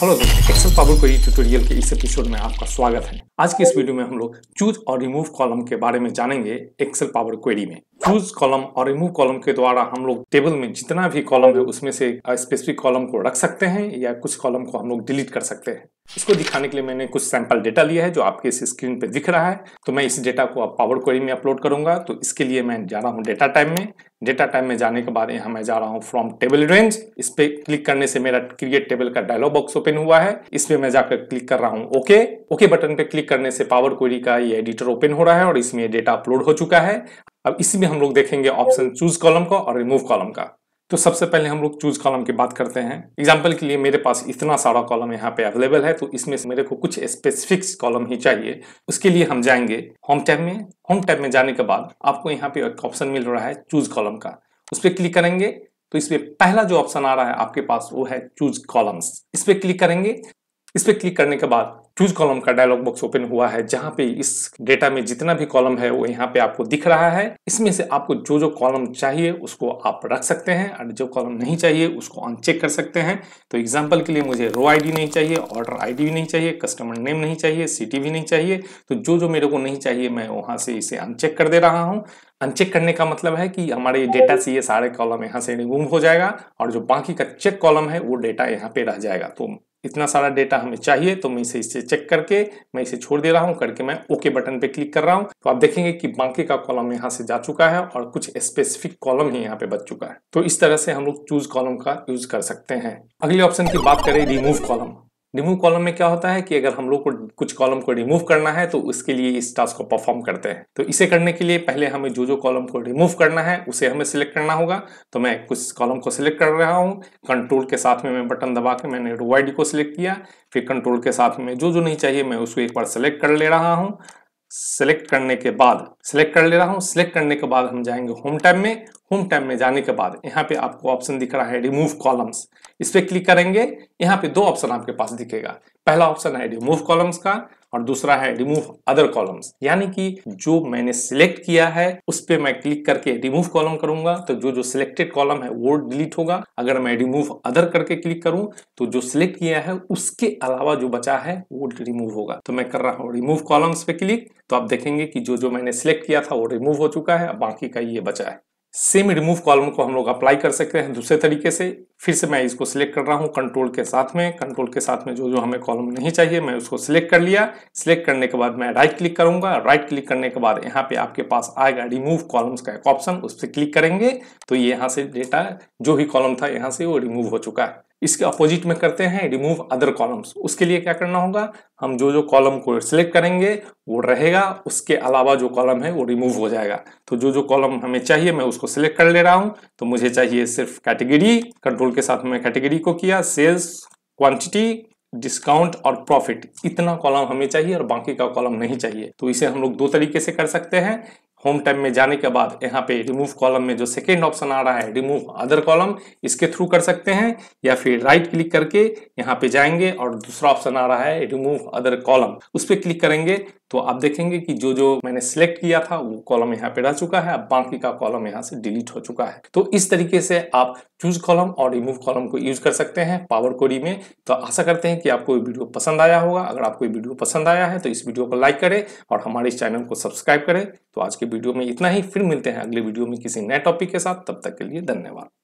hello दोस्तों Excel power query tutorial के इस एपिसोड में आपका स्वागत है आज के इस वीडियो में हम लोग चूज और रिमूव कॉलम के बारे में जानेंगे एक्सेल पावर क्वेरी में चूज कॉलम और रिमूव कॉलम के द्वारा हम लोग टेबल में जितना भी कॉलम है उसमें से स्पेसिफिक कॉलम को रख सकते हैं या कुछ कॉलम को हम लोग डिलीट कर सकते हैं इसको दिखाने के लिए मैंने कुछ सैंपल डेटा लिया है जो आपके इस स्क्रीन पे दिख रहा है तो मैं इस डेटा को अब पावर क्वेरी में अपलोड करूंगा तो इसके लिए मैं जा रहा हूँ डेटा टाइम में डेटा टाइम में जाने के बाद यहाँ मैं जा रहा हूँ फ्रॉम टेबल रेंज इस पे क्लिक करने से मेरा क्रिएट टेबल का डायलॉग बॉक्स ओपन हुआ है इस पे मैं जाकर क्लिक कर रहा हूँ ओके ओके बटन पे क्लिक करने से पावर क्वेरी का ये एडिटर ओपन हो रहा है और इसमें डेटा अपलोड हो चुका है अब इसी में हम लोग देखेंगे ऑप्शन चूज कॉलम का और रिमूव कॉलम का तो सबसे पहले हम लोग चूज कॉलम की बात करते हैं एग्जाम्पल के लिए मेरे पास इतना सारा कॉलम यहाँ पे अवेलेबल है तो इसमें से मेरे को कुछ स्पेसिफिक कॉलम ही चाहिए उसके लिए हम जाएंगे होम टैब में होम टैब में जाने के बाद आपको यहाँ पे एक ऑप्शन मिल रहा है चूज कॉलम का उस पर क्लिक करेंगे तो इसमें पहला जो ऑप्शन आ रहा है आपके पास वो है चूज कॉलम्स इस पर क्लिक करेंगे इस पर क्लिक करने के बाद चूज कॉलम का डायलॉग बॉक्स ओपन हुआ है जहां पे इस डेटा में जितना भी कॉलम है वो यहाँ पे आपको दिख रहा है इसमें से आपको जो जो कॉलम चाहिए उसको आप रख सकते हैं और जो कॉलम नहीं चाहिए उसको अनचेक कर सकते हैं तो एग्जाम्पल के लिए मुझे रो आईडी नहीं चाहिए ऑर्डर आईडी भी नहीं चाहिए कस्टमर नेम नहीं चाहिए सिटी भी नहीं चाहिए तो जो जो मेरे को नहीं चाहिए मैं वहां से इसे अनचेक कर दे रहा हूँ अनचेक करने का मतलब है कि हमारे डेटा से ये सारे कॉलम यहाँ से रिमूव हो जाएगा और जो बाकी का चेक कॉलम है वो डेटा यहाँ पे रह जाएगा तो इतना सारा डेटा हमें चाहिए तो मैं इसे इसे चेक करके मैं इसे छोड़ दे रहा हूँ करके मैं ओके बटन पे क्लिक कर रहा हूँ तो आप देखेंगे कि बाकी का कॉलम यहाँ से जा चुका है और कुछ स्पेसिफिक कॉलम ही यहाँ पे बच चुका है तो इस तरह से हम लोग चूज कॉलम का यूज कर सकते हैं अगले ऑप्शन की बात करें रिमूव कॉलम रिमूव कॉलम में क्या होता है कि अगर हम लोग को कुछ कॉलम को रिमूव करना है तो उसके लिए इस टास्क को परफॉर्म करते हैं तो इसे करने के लिए पहले हमें जो जो कॉलम को रिमूव करना है उसे हमें सिलेक्ट करना होगा तो मैं कुछ कॉलम को सिलेक्ट कर रहा हूँ कंट्रोल के साथ में मैं बटन दबा के मैंने रो को सिलेक्ट किया फिर कंट्रोल के साथ में जो जो नहीं चाहिए मैं उसको एक बार सेलेक्ट कर ले रहा हूँ सेलेक्ट करने के बाद सेलेक्ट कर ले रहा हूं सिलेक्ट करने के बाद हम जाएंगे होम टैब में होम टैब में जाने के बाद यहाँ पे आपको ऑप्शन दिख रहा है रिमूव कॉलम्स इस पर क्लिक करेंगे यहाँ पे दो ऑप्शन आपके पास दिखेगा पहला ऑप्शन है रिमूव कॉलम्स का और दूसरा है रिमूव अदर कॉलम्स यानी कि जो मैंने सिलेक्ट किया है उस पर मैं क्लिक करके रिमूव कॉलम करूंगा तो जो जो सिलेक्टेड कॉलम है वो डिलीट होगा अगर मैं रिमूव अदर करके क्लिक करूं तो जो सिलेक्ट किया है उसके अलावा जो बचा है वो रिमूव होगा तो मैं कर रहा हूँ रिमूव कॉलम्स पे क्लिक तो आप देखेंगे कि जो जो मैंने सिलेक्ट किया था वो रिमूव हो चुका है बाकी का ये बचा है सेम रिमूव कॉलम को हम लोग अप्लाई कर सकते हैं दूसरे तरीके से फिर से मैं इसको सिलेक्ट कर रहा हूँ कंट्रोल के साथ में कंट्रोल के साथ में जो जो हमें कॉलम नहीं चाहिए मैं उसको सिलेक्ट कर लिया सिलेक्ट करने के बाद मैं राइट क्लिक करूंगा राइट क्लिक करने के बाद यहाँ पे आपके पास आएगा रिमूव कॉलम्स का एक ऑप्शन उस पर क्लिक करेंगे तो ये यहाँ से डेटा जो भी कॉलम था यहाँ से वो रिमूव हो चुका है इसके अपोजिट में करते हैं रिमूव अदर कॉलम्स उसके लिए क्या करना होगा हम जो जो कॉलम को सिलेक्ट करेंगे वो रहेगा उसके अलावा जो कॉलम है वो रिमूव हो जाएगा तो जो जो कॉलम हमें चाहिए मैं उसको सिलेक्ट कर ले रहा हूँ तो मुझे चाहिए सिर्फ कैटेगरी कंट्रोल कंट्रोल के साथ में कैटेगरी को किया सेल्स क्वांटिटी डिस्काउंट और प्रॉफिट इतना कॉलम हमें चाहिए और बाकी का कॉलम नहीं चाहिए तो इसे हम लोग दो तरीके से कर सकते हैं होम टाइम में जाने के बाद यहाँ पे रिमूव कॉलम में जो सेकेंड ऑप्शन आ रहा है रिमूव अदर कॉलम इसके थ्रू कर सकते हैं या फिर राइट क्लिक करके यहाँ पे जाएंगे और दूसरा ऑप्शन आ रहा है रिमूव अदर कॉलम उस पर क्लिक करेंगे तो आप देखेंगे कि जो जो मैंने सिलेक्ट किया था वो कॉलम यहाँ पे रह चुका है अब बाकी का कॉलम यहाँ से डिलीट हो चुका है तो इस तरीके से आप चूज कॉलम और रिमूव कॉलम को यूज कर सकते हैं पावर कोरी में तो आशा करते हैं कि आपको वीडियो पसंद आया होगा अगर आपको वीडियो पसंद आया है तो इस वीडियो को लाइक करें और हमारे इस चैनल को सब्सक्राइब करें तो आज के वीडियो में इतना ही फिर मिलते हैं अगले वीडियो में किसी नए टॉपिक के साथ तब तक के लिए धन्यवाद